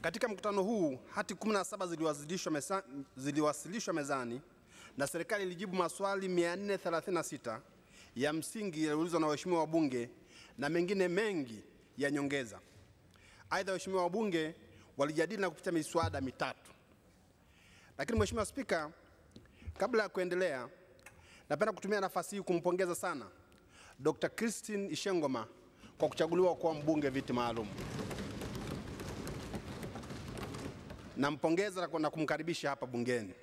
Katika mkutano huu hati 17 ziliwasilishwa ziliwasilishwa mezani na serikali ilijibu maswali 436 ya msingi yaliyoulizwa na waheshimiwa wabunge na mengine mengi ya nyongeza. Aidha, waheshimiwa wabunge walijadili na kupitia miswada mitatu. Lakini Mheshimiwa Spika, kabla ya kuendelea, napenda kutumia nafasi hii kumpongeza sana Dr. Christine Ishengoma kwa kuchaguliwa kuwa mbunge viti maalum. Nampongeza na kumkaribisha hapa bungeni.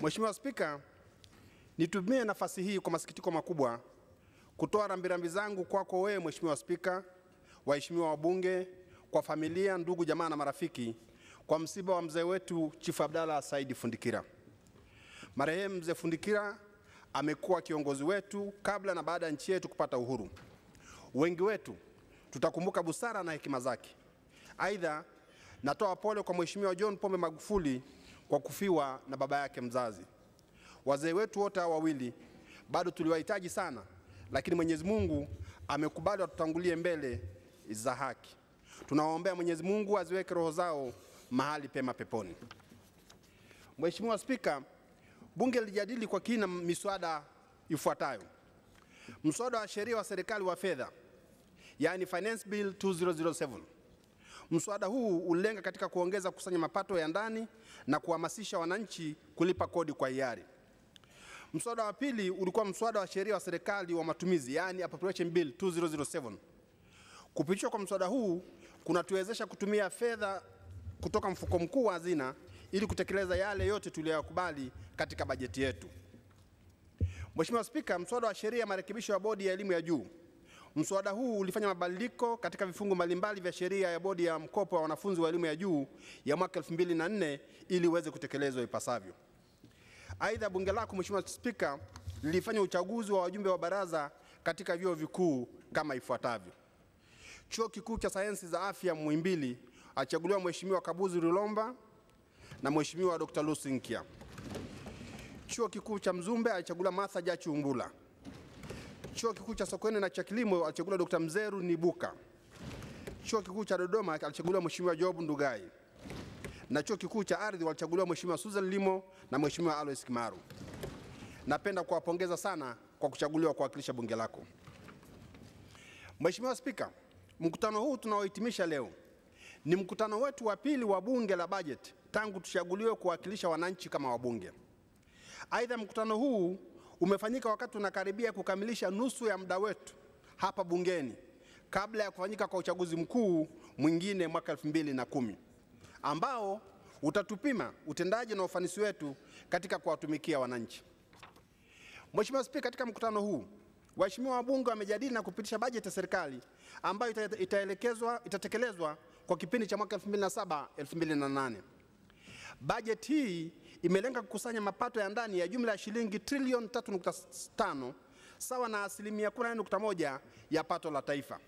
Mheshimiwa Spika, nitumie nafasi hii kwa masikitiko makubwa kutoa rambirambi zangu kwako wewe Mheshimiwa Spika, waheshimiwa wabunge, kwa familia, ndugu, jamaa na marafiki kwa msiba wa mzee wetu Chifu Abdalla Saidi Fundikira. Marehemu mzee Fundikira amekuwa kiongozi wetu kabla na baada ya nchi yetu kupata uhuru. Wengi wetu tutakumbuka busara na hekima zake, Aidha, natoa pole kwa Mheshimiwa John Pombe Magufuli kwa kufiwa na baba yake mzazi. Wazee wetu wote hawa wawili bado tuliwahitaji sana, lakini Mwenyezi Mungu amekubali watutangulie mbele za haki. Tunawaombea Mwenyezi Mungu aziweke roho zao mahali pema peponi. Mheshimiwa Spika, Bunge lilijadili kwa kina miswada ifuatayo: mswada wa sheria wa serikali wa fedha, yaani Finance Bill 2007 Mswada huu ulenga katika kuongeza kusanya mapato ya ndani na kuhamasisha wananchi kulipa kodi kwa hiari. Mswada wa pili ulikuwa mswada wa sheria wa serikali wa matumizi, yani appropriation bill 2007. Kupitishwa kwa mswada huu kunatuwezesha kutumia fedha kutoka mfuko mkuu wa hazina ili kutekeleza yale yote tuliyokubali katika bajeti yetu. Mheshimiwa Spika, mswada wa sheria ya marekebisho ya bodi ya elimu ya juu Mswada huu ulifanya mabadiliko katika vifungu mbalimbali vya sheria ya bodi ya mkopo wa wanafunzi wa elimu ya juu ya mwaka 2004 ili uweze kutekelezwa ipasavyo. Aidha, bunge lako Mheshimiwa Spika lilifanya uchaguzi wa wajumbe wa baraza katika vyuo vikuu kama ifuatavyo: Chuo Kikuu cha Sayansi za Afya Muhimbili achaguliwa Mheshimiwa Kabuzi Rulomba na Mheshimiwa Dr. Lusinkia. Chuo Kikuu cha Mzumbe alichaguliwa Martha Jachu Umbula. Chuo Kikuu cha Sokoine na cha Kilimo alichaguliwa Dr. Mzeru Nibuka. Chuo Kikuu cha Dodoma alichaguliwa Mheshimiwa Job Ndugai na Chuo Kikuu cha Ardhi walichaguliwa Mheshimiwa Susan Limo na Mheshimiwa Alois Kimaru. Napenda kuwapongeza sana kwa kuchaguliwa kuwakilisha bunge lako. Mheshimiwa Spika, mkutano huu tunaohitimisha leo ni mkutano wetu wa pili wa bunge la bajeti tangu tuchaguliwe kuwakilisha wananchi kama wabunge. Aidha, mkutano huu umefanyika wakati tunakaribia kukamilisha nusu ya muda wetu hapa bungeni kabla ya kufanyika kwa uchaguzi mkuu mwingine mwaka kumi ambao utatupima utendaji na ufanisi wetu katika kuwatumikia wananchi. Mheshimiwa Spika, katika mkutano huu waheshimiwa wabunge wamejadili na kupitisha bajeti ya serikali ambayo itaelekezwa itatekelezwa kwa kipindi cha mwaka 2007 2008. Bajeti hii imelenga kukusanya mapato ya ndani ya jumla ya shilingi trilioni 3.5 sawa na asilimia 14.1 ya pato la taifa.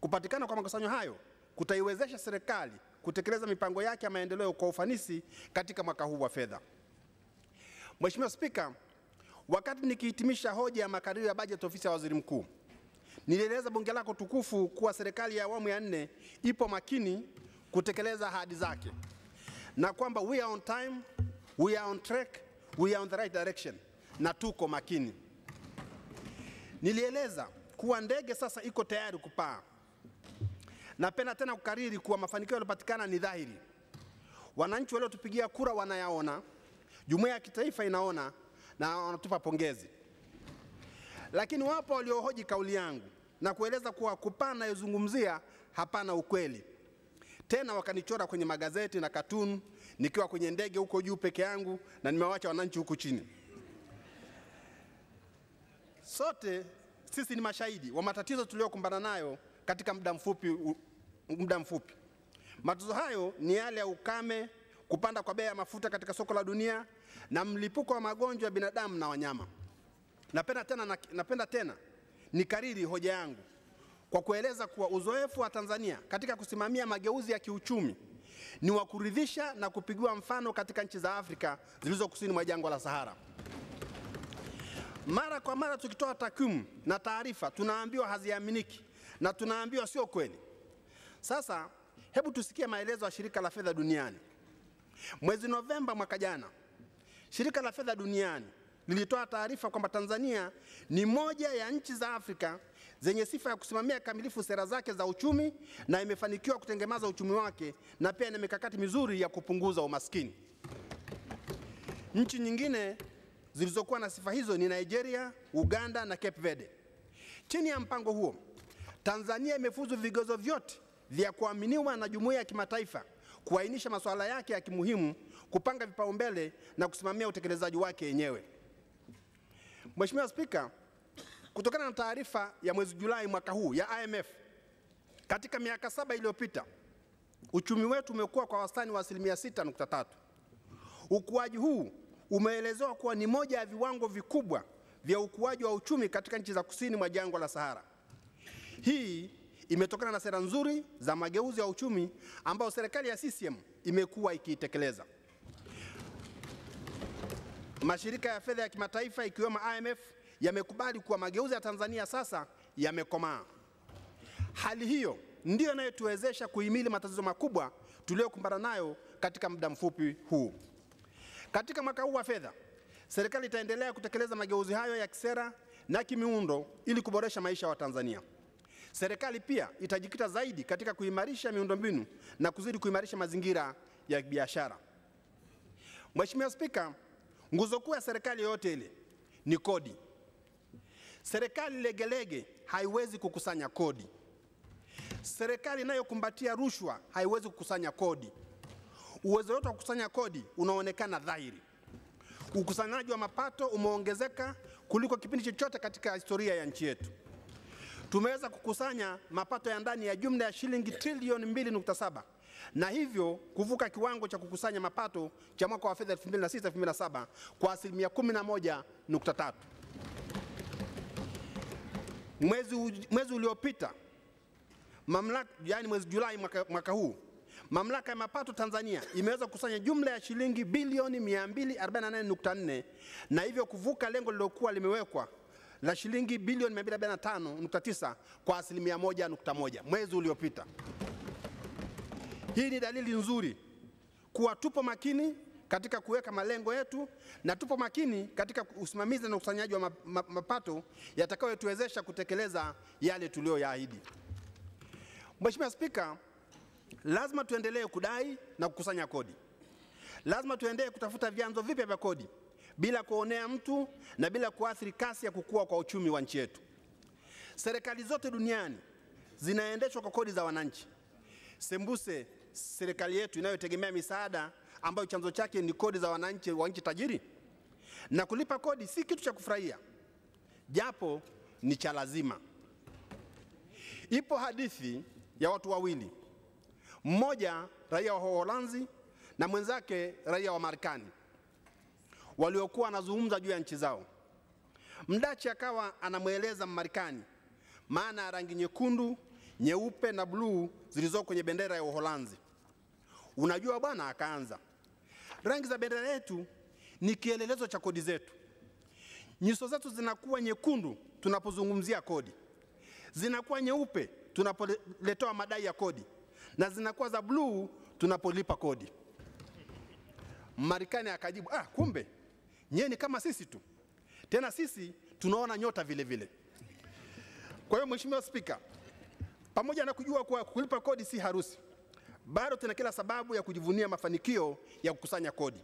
Kupatikana kwa makusanyo hayo kutaiwezesha serikali kutekeleza mipango yake ya maendeleo kwa ufanisi katika mwaka huu wa fedha. Mheshimiwa Spika, wakati nikihitimisha hoja ya makadirio ya bajeti ofisi ya Waziri Mkuu, nilieleza bunge lako tukufu kuwa serikali ya awamu ya nne ipo makini kutekeleza ahadi zake na kwamba we are on time We are on track, we are on the right direction na tuko makini. Nilieleza kuwa ndege sasa iko tayari kupaa. Napenda tena kukariri kuwa mafanikio yaliyopatikana ni dhahiri, wananchi waliotupigia kura wanayaona, jumuiya ya kitaifa inaona na wanatupa pongezi. Lakini wapo waliohoji kauli yangu na kueleza kuwa kupaa nayozungumzia hapana ukweli, tena wakanichora kwenye magazeti na katuni nikiwa kwenye ndege huko juu peke yangu na nimewacha wananchi huku chini. Sote sisi ni mashahidi wa matatizo tuliyokumbana nayo katika muda mfupi, muda mfupi. Matatizo hayo ni yale ya ukame, kupanda kwa bei ya mafuta katika soko la dunia na mlipuko wa magonjwa ya binadamu na wanyama. Napenda tena, napenda tena nikariri hoja yangu kwa kueleza kuwa uzoefu wa Tanzania katika kusimamia mageuzi ya kiuchumi ni wa kuridhisha na kupigiwa mfano katika nchi za Afrika zilizo kusini mwa jangwa la Sahara. Mara kwa mara tukitoa takwimu na taarifa tunaambiwa haziaminiki na tunaambiwa sio kweli. Sasa hebu tusikie maelezo ya shirika la fedha duniani. Mwezi Novemba mwaka jana, shirika la fedha duniani lilitoa taarifa kwamba Tanzania ni moja ya nchi za Afrika zenye sifa ya kusimamia kamilifu sera zake za uchumi na imefanikiwa kutengemaza uchumi wake na pia ina mikakati mizuri ya kupunguza umaskini. Nchi nyingine zilizokuwa na sifa hizo ni Nigeria, Uganda na Cape Verde. Chini ya mpango huo, Tanzania imefuzu vigezo vyote vya kuaminiwa na jumuiya ya kimataifa kuainisha masuala yake ya kimuhimu, kupanga vipaumbele na kusimamia utekelezaji wake yenyewe. Mheshimiwa Spika, Kutokana na taarifa ya mwezi Julai mwaka huu ya IMF, katika miaka saba iliyopita uchumi wetu umekuwa kwa wastani wa asilimia 6.3. Ukuaji huu umeelezewa kuwa ni moja ya viwango vikubwa vya ukuaji wa uchumi katika nchi za kusini mwa jangwa la Sahara. Hii imetokana na sera nzuri za mageuzi ya uchumi ambayo serikali ya CCM imekuwa ikiitekeleza. Mashirika ya fedha ya kimataifa ikiwemo IMF yamekubali kuwa mageuzi ya Tanzania sasa yamekomaa. Hali hiyo ndiyo inayotuwezesha kuhimili matatizo makubwa tuliyokumbana nayo katika muda mfupi huu. Katika mwaka huu wa fedha, serikali itaendelea kutekeleza mageuzi hayo ya kisera na kimiundo ili kuboresha maisha ya Watanzania. Serikali pia itajikita zaidi katika kuimarisha miundombinu na kuzidi kuimarisha mazingira ya biashara. Mheshimiwa Spika, nguzo kuu ya serikali yoyote ile ni kodi. Serikali legelege haiwezi kukusanya kodi. Serikali inayokumbatia rushwa haiwezi kukusanya kodi. Uwezo wetu wa kukusanya kodi unaonekana dhahiri. Ukusanyaji wa mapato umeongezeka kuliko kipindi chochote katika historia ya nchi yetu. Tumeweza kukusanya mapato ya ndani ya jumla ya shilingi trilioni 2.7 na hivyo kuvuka kiwango cha kukusanya mapato cha mwaka wa fedha 2006-2007 kwa asilimia 11.3 mwezi, mwezi uliopita mamlaka, yani mwezi Julai mwaka, mwaka huu Mamlaka ya mapato Tanzania imeweza kukusanya jumla ya shilingi bilioni 248.4 na hivyo kuvuka lengo lililokuwa limewekwa la shilingi bilioni 245.9 kwa asilimia 1.1 mwezi uliopita. Hii ni dalili nzuri kuwa tupo makini katika kuweka malengo yetu na tupo makini katika usimamizi na ukusanyaji wa mapato yatakayotuwezesha kutekeleza yale tuliyoyaahidi. Mheshimiwa Spika, lazima tuendelee kudai na kukusanya kodi. Lazima tuendelee kutafuta vyanzo vipya vya kodi bila kuonea mtu na bila kuathiri kasi ya kukua kwa uchumi wa nchi yetu. Serikali zote duniani zinaendeshwa kwa kodi za wananchi, sembuse serikali yetu inayotegemea misaada ambayo chanzo chake ni kodi za wananchi wa nchi tajiri? Na kulipa kodi si kitu cha kufurahia, japo ni cha lazima. Ipo hadithi ya watu wawili, mmoja raia wa Uholanzi na mwenzake raia wa Marekani, waliokuwa wanazungumza juu ya nchi zao. Mdachi akawa anamweleza Mmarekani maana ya rangi nyekundu, nyeupe na bluu zilizoko kwenye bendera ya Uholanzi. Unajua bwana, akaanza Rangi za bendera yetu ni kielelezo cha kodi zetu. Nyuso zetu zinakuwa nyekundu tunapozungumzia kodi, zinakuwa nyeupe tunapoletewa madai ya kodi, na zinakuwa za bluu tunapolipa kodi. Marekani akajibu, ah, kumbe nyie ni kama sisi tu, tena sisi tunaona nyota vile vile. Kwa hiyo Mheshimiwa Spika, pamoja na kujua kuwa kulipa kodi si harusi bado tuna kila sababu ya kujivunia mafanikio ya kukusanya kodi.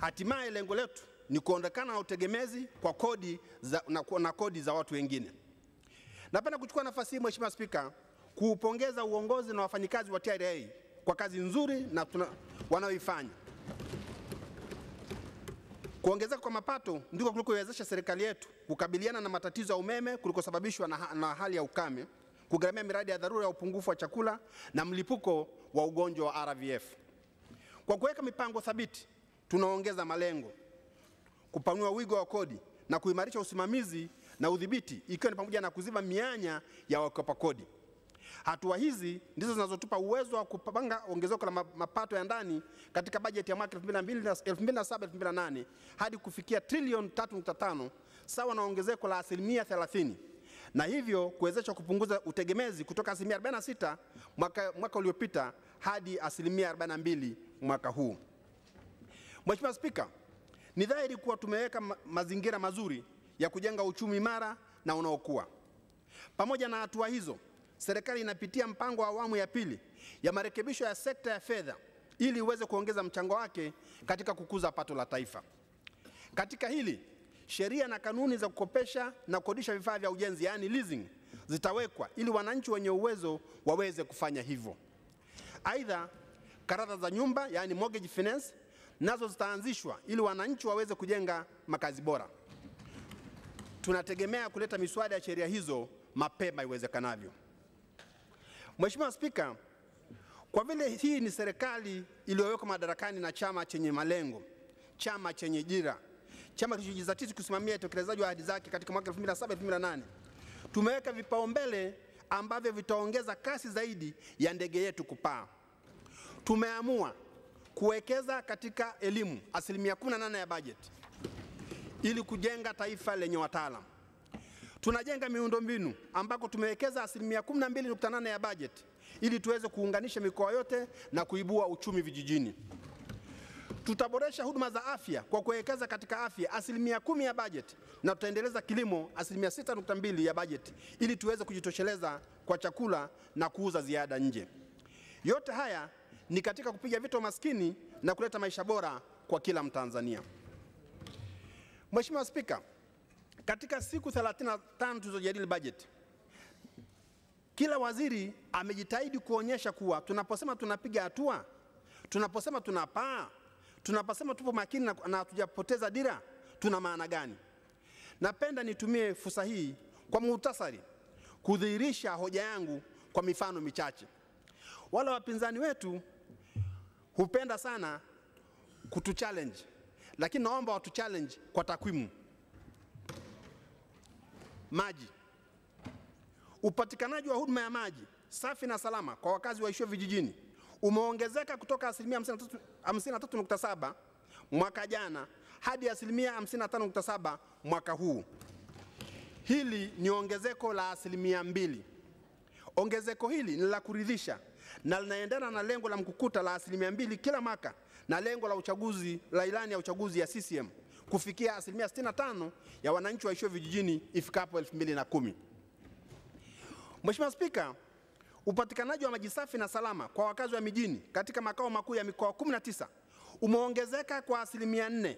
Hatimaye lengo letu ni kuondokana na utegemezi kwa kodi za, na, na kodi za watu wengine. Napenda kuchukua nafasi hii Mheshimiwa Spika, kuupongeza uongozi na wafanyikazi wa TRA kwa kazi nzuri na wanayoifanya. Kuongezeka kwa mapato ndiko kulikowezesha serikali yetu kukabiliana na matatizo ya umeme kulikosababishwa na, na hali ya ukame kugharamia miradi ya dharura ya upungufu wa chakula na mlipuko wa ugonjwa wa RVF. Kwa kuweka mipango thabiti, tunaongeza malengo, kupanua wigo wa kodi na kuimarisha usimamizi na udhibiti, ikiwa ni pamoja na kuziba mianya ya wakopa kodi. Hatua hizi ndizo zinazotupa uwezo wa kupanga ongezeko la mapato ya ndani katika bajeti ya mwaka 2007-2008 hadi kufikia trilioni 3.5 sawa na ongezeko la asilimia 30 na hivyo kuwezesha kupunguza utegemezi kutoka asilimia 46 mwaka, mwaka uliopita hadi asilimia 42 mwaka huu. Mheshimiwa Spika, ni dhahiri kuwa tumeweka mazingira mazuri ya kujenga uchumi imara na unaokuwa. Pamoja na hatua hizo, serikali inapitia mpango wa awamu ya pili ya marekebisho ya sekta ya fedha ili iweze kuongeza mchango wake katika kukuza pato la taifa. Katika hili sheria na kanuni za kukopesha na kukodisha vifaa vya ujenzi, yaani leasing, zitawekwa ili wananchi wenye uwezo waweze kufanya hivyo. Aidha, karata za nyumba, yaani mortgage finance, nazo zitaanzishwa ili wananchi waweze kujenga makazi bora. Tunategemea kuleta miswada ya sheria hizo mapema iwezekanavyo. Mheshimiwa Spika, kwa vile hii ni serikali iliyowekwa madarakani na chama chenye malengo, chama chenye jira chama kilichojizatiti kusimamia utekelezaji wa ahadi zake katika mwaka 2007 2008. Tumeweka vipaumbele ambavyo vitaongeza kasi zaidi ya ndege yetu kupaa. Tumeamua kuwekeza katika elimu asilimia 18 ya bajeti ili kujenga taifa lenye wataalamu. Tunajenga miundombinu ambako tumewekeza asilimia 12.8 ya bajeti ili tuweze kuunganisha mikoa yote na kuibua uchumi vijijini. Tutaboresha huduma za afya kwa kuwekeza katika afya asilimia kumi ya bajeti na tutaendeleza kilimo asilimia mbili ya bajeti ili tuweze kujitosheleza kwa chakula na kuuza ziada nje. Yote haya ni katika kupiga vita maskini na kuleta maisha bora kwa kila Mtanzania. Mheshimiwa Spika, katika siku 35 tulizojadili bajeti, kila waziri amejitahidi kuonyesha kuwa tunaposema tunapiga hatua, tunaposema tunapaa tunaposema tupo makini na hatujapoteza dira, tuna maana gani? Napenda nitumie fursa hii kwa muhtasari kudhihirisha hoja yangu kwa mifano michache. Wala wapinzani wetu hupenda sana challenge, lakini naomba challenge kwa takwimu. Maji, upatikanaji wa huduma ya maji safi na salama kwa wakazi waishio vijijini umeongezeka kutoka asilimia 53.7 mwaka jana hadi asilimia 55.7 mwaka huu. Hili ni ongezeko la asilimia mbili. Ongezeko hili ni la kuridhisha na linaendana na lengo la mkukuta la asilimia mbili kila mwaka na lengo la uchaguzi la ilani ya uchaguzi ya CCM kufikia asilimia 65 ya wananchi waishio vijijini ifikapo 2010. Mheshimiwa Spika, Upatikanaji wa maji safi na salama kwa wakazi wa mijini katika makao makuu ya mikoa 19 umeongezeka kwa asilimia 4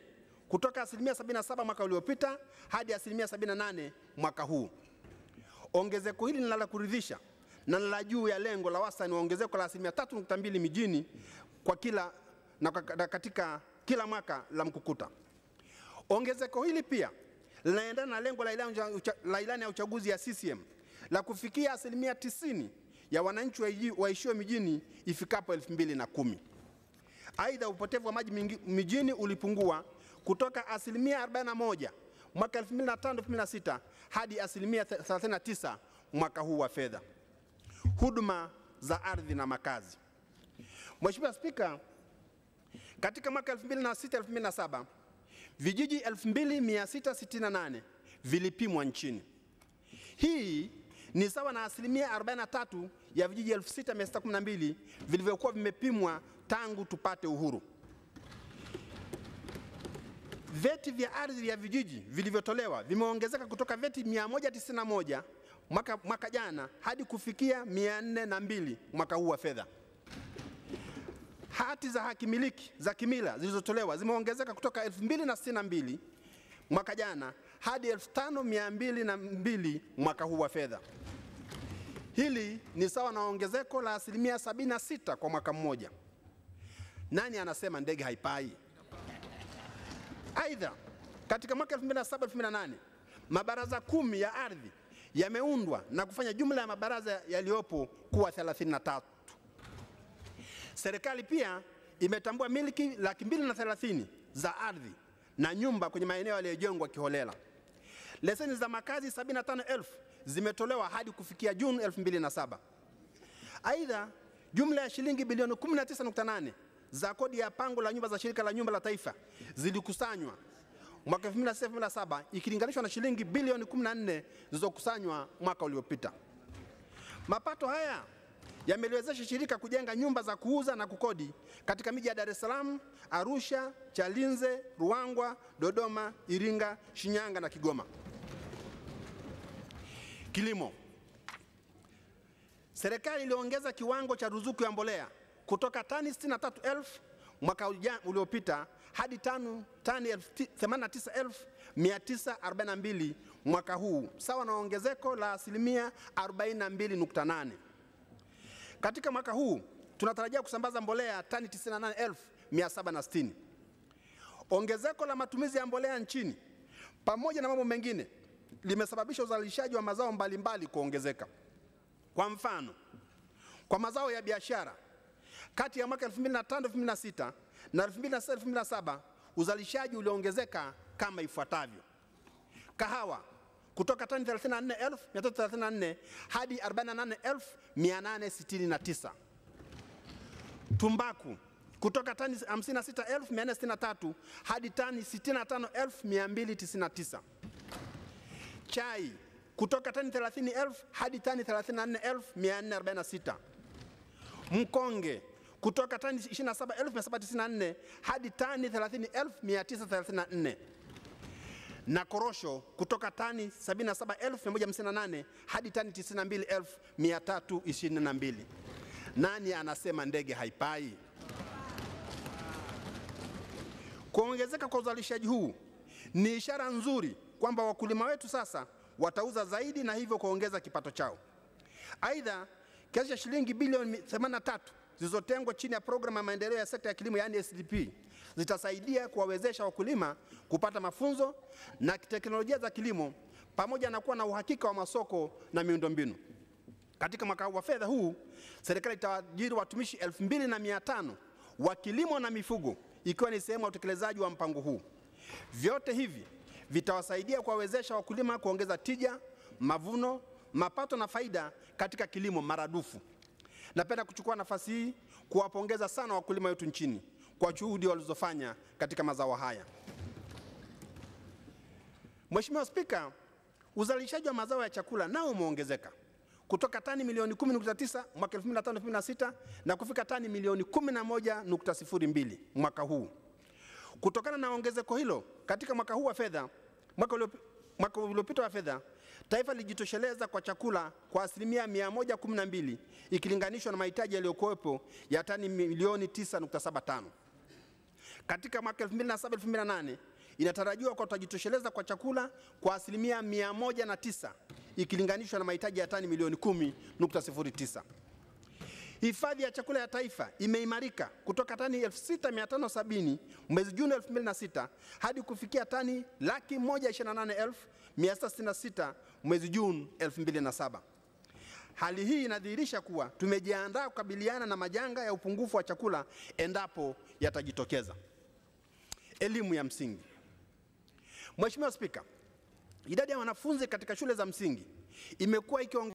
kutoka asilimia 77 mwaka uliopita hadi asilimia 78 mwaka huu. Ongezeko hili ni la kuridhisha na la juu ya lengo la wastani wa ongezeko la asilimia 3.2 mijini kwa kila na katika kila mwaka la mkukuta. Ongezeko hili pia linaendana na lengo la ilani ya uchaguzi ya CCM la kufikia asilimia 90 ya wananchi waishio mijini ifikapo elfu kumi. Aidha, upotevu wa maji mijini ulipungua kutoka asilimia 41 mwaka 2005-2006 hadi asilimia 39 mwaka huu wa fedha. Huduma za ardhi na makazi. Mheshimiwa Spika, katika mwaka 2006-2007 vijiji 2668 vilipimwa nchini. Hii ni sawa na asilimia 43 ya vijiji 6612 vilivyokuwa vimepimwa tangu tupate uhuru. Vyeti vya ardhi ya vijiji vilivyotolewa vimeongezeka kutoka vyeti 191 mwaka, mwaka jana hadi kufikia 402 mwaka huu wa fedha. Hati za hakimiliki za kimila zilizotolewa zimeongezeka kutoka 2062 mwaka jana hadi 5202 mwaka huu wa fedha. Hili ni sawa na ongezeko la asilimia 76 kwa mwaka mmoja. Nani anasema ndege haipai? Aidha, katika mwaka 2007-2008 mabaraza kumi ya ardhi yameundwa na kufanya jumla ya mabaraza yaliyopo kuwa 33. Serikali pia imetambua miliki laki mbili na thelathini za ardhi na nyumba kwenye maeneo yaliyojengwa kiholela. Leseni za makazi elfu zimetolewa hadi kufikia Juni 2007. Aidha, jumla ya shilingi bilioni 19.8 za kodi ya pango la nyumba za Shirika la Nyumba la Taifa zilikusanywa mwaka 2007 ikilinganishwa na shilingi bilioni 14 zilizokusanywa mwaka uliopita. Mapato haya yameliwezesha shirika kujenga nyumba za kuuza na kukodi katika miji ya Dar es Salaam, Arusha, Chalinze, Ruangwa, Dodoma, Iringa, Shinyanga na Kigoma. Kilimo. Serikali iliongeza kiwango cha ruzuku ya mbolea kutoka tani 63,000 mwaka uliopita hadi tani 89,942 mwaka huu, sawa na ongezeko la asilimia 42.8. Katika mwaka huu tunatarajia kusambaza mbolea tani 98,760. Ongezeko la matumizi ya mbolea nchini pamoja na mambo mengine limesababisha uzalishaji wa mazao mbalimbali kuongezeka. Kwa mfano, kwa mazao ya biashara kati ya mwaka 2005-2006 na 2006-2007 uzalishaji uliongezeka kama ifuatavyo: kahawa kutoka tani 34,334 hadi 48,869, tumbaku kutoka tani 56,463 hadi tani 65,299 chai kutoka tani 30,000 hadi tani 34,446, mkonge kutoka tani 27,794 hadi tani 30,934 na korosho kutoka tani 77,158 hadi tani 92,322. Nani anasema ndege haipai? Kuongezeka kwa uzalishaji huu ni ishara nzuri kwamba wakulima wetu sasa watauza zaidi na hivyo kuongeza kipato chao. Aidha, kiasi cha shilingi bilioni 83 zilizotengwa chini ya programu ya maendeleo ya sekta ya kilimo yaani SDP zitasaidia kuwawezesha wakulima kupata mafunzo na teknolojia za kilimo pamoja na kuwa na uhakika wa masoko na miundombinu. Katika mwaka wa fedha huu, serikali itaajiri watumishi 2500 wa kilimo na mifugo ikiwa ni sehemu ya utekelezaji wa mpango huu. Vyote hivi vitawasaidia kuwawezesha wakulima kuongeza tija, mavuno, mapato na faida katika kilimo maradufu. Napenda kuchukua nafasi hii kuwapongeza sana wakulima wetu nchini kwa juhudi walizofanya katika mazao haya. Mheshimiwa Spika, uzalishaji wa mazao ya chakula nao umeongezeka kutoka tani milioni 10.9 mwaka 2015 na kufika tani milioni 11.02 mwaka huu. Kutokana na ongezeko hilo, katika mwaka huu wa fedha, mwaka uliopita wa fedha, taifa lilijitosheleza kwa chakula kwa asilimia 112 ikilinganishwa na mahitaji yaliyokuwepo ya tani milioni 9.75. Katika mwaka 2007-2008 inatarajiwa kwa tutajitosheleza kwa chakula kwa asilimia 109 ikilinganishwa na mahitaji ya tani milioni 10.09. Hifadhi ya chakula ya taifa imeimarika kutoka tani 6570 mwezi Juni 2006 hadi kufikia tani laki 128,666 mwezi Juni 2007. Hali hii inadhihirisha kuwa tumejiandaa kukabiliana na majanga ya upungufu wa chakula endapo yatajitokeza. Elimu ya msingi. Mheshimiwa Spika, idadi ya wanafunzi katika shule za msingi imekuwa ikiongezeka